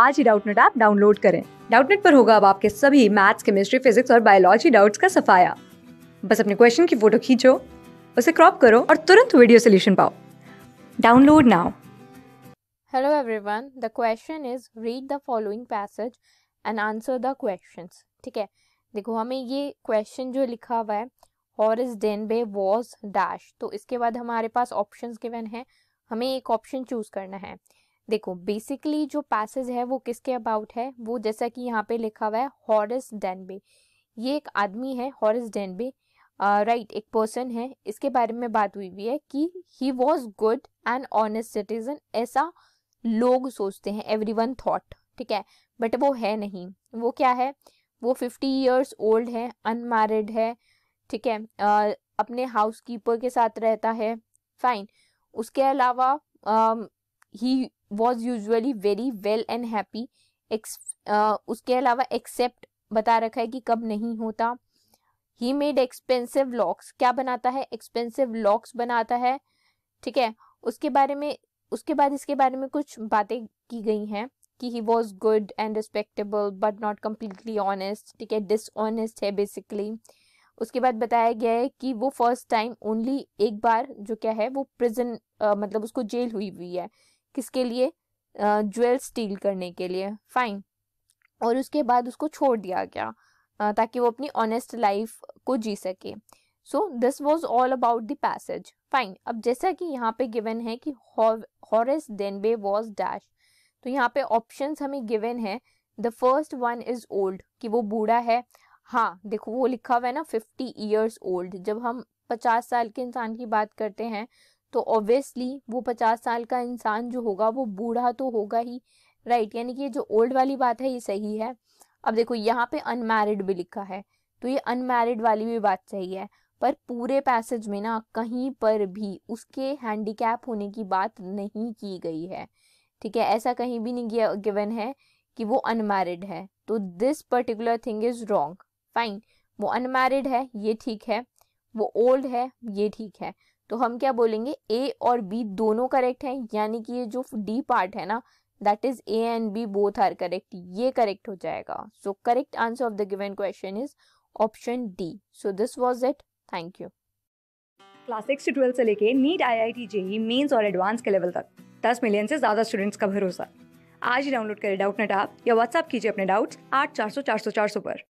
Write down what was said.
आज ही Doubtnut app download करें डाउटनेट पर होगा अब आपके सभी मैथ्स केमिस्ट्री फिजिक्स और बायोलॉजी डाउट्स का सफाया बस अपने क्वेश्चन की फोटो खींचो उसे क्रॉप करो और तुरंत वीडियो सोल्यूशन पाओ download now hello everyone the question is read the following passage and answer the question ठीक है देखो हमें ये क्वेश्चन जो लिखा हुआ है और is den be was dash तो इसके बाद हमारे पास ऑप्शन गिवन है हमें एक ऑप्शन चूज करना है देखो बेसिकली जो पैसेज है वो किसके अबाउट है वो जैसा कि यहाँ पे लिखा हुआ है हॉरिस डेनबे ये एक आदमी है हॉरिस डेनबे राइट एक पर्सन है इसके बारे में बात हुई हुई है कि he was good and honest citizen ऐसा लोग सोचते हैं एवरी वन थॉट ठीक है बट वो है नहीं वो क्या है वो फिफ्टी ईयर्स ओल्ड है अनमैरिड है ठीक है uh, अपने हाउस कीपर के साथ रहता है फाइन उसके अलावा he was usually very well and happy उसके अलावा एक्सेप्ट बता रखा है कि कब नहीं होता ही मेड एक्सपेंसिव लॉक्स क्या बनाता है एक्सपेंसिव लॉक्स बनाता है ठीक है उसके बारे में उसके बाद इसके बारे में कुछ बातें की गई हैं कि he was good and respectable but not completely honest ठीक है डिसऑनेस्ट है बेसिकली उसके बाद बताया गया है कि वो फर्स्ट टाइम ओनली एक बार जो क्या है वो प्रिजन uh, मतलब उसको जेल हुई हुई है किसके लिए ज्वेल स्टील करने के लिए फाइन और उसके बाद उसको छोड़ दिया गया ताकि वो अपनी ऑनेस्ट लाइफ को जी सके so this was all about the passage fine अब जैसा कि यहाँ पे गिवन है कि हॉरेस डेनबे वॉज डैश तो यहाँ पे ऑप्शन हमें गिवन है the first one is old कि वो बूढ़ा है हाँ देखो वो लिखा हुआ है ना फिफ्टी ईयर्स ओल्ड जब हम पचास साल के इंसान की बात करते हैं तो ऑब्वियसली वो पचास साल का इंसान जो होगा वो बूढ़ा तो होगा ही राइट यानी कि ये जो ओल्ड वाली बात है ये सही है अब देखो यहाँ पे अनमैरिड भी लिखा है तो ये अनमैरिड वाली भी बात सही है पर पूरे पैसेज में ना कहीं पर भी उसके हैंडीकैप होने की बात नहीं की गई है ठीक है ऐसा कहीं भी नहीं गिवन है कि वो अनमैरिड है तो this particular thing is wrong fine वो अनमैरिड है ये ठीक है वो ओल्ड है ये ठीक है तो हम क्या बोलेंगे ए और बी दोनों करेक्ट हैं यानी कि ये जो डी पार्ट है ना that is A and B both are correct ये करेक्ट हो जाएगा so correct answer of the given question is option D so this was it thank you class six से ट्वेल्थ से लेके NEET I I T JEE mains और advance के level तक दस मिलियन से ज़्यादा स्टूडेंट्स का भरोसा आज ही डाउनलोड करें डाउट नेट आप या व्हाट्सअप कीजिए अपने डाउट्स आठ चार सौ चार सौ चार सौ पर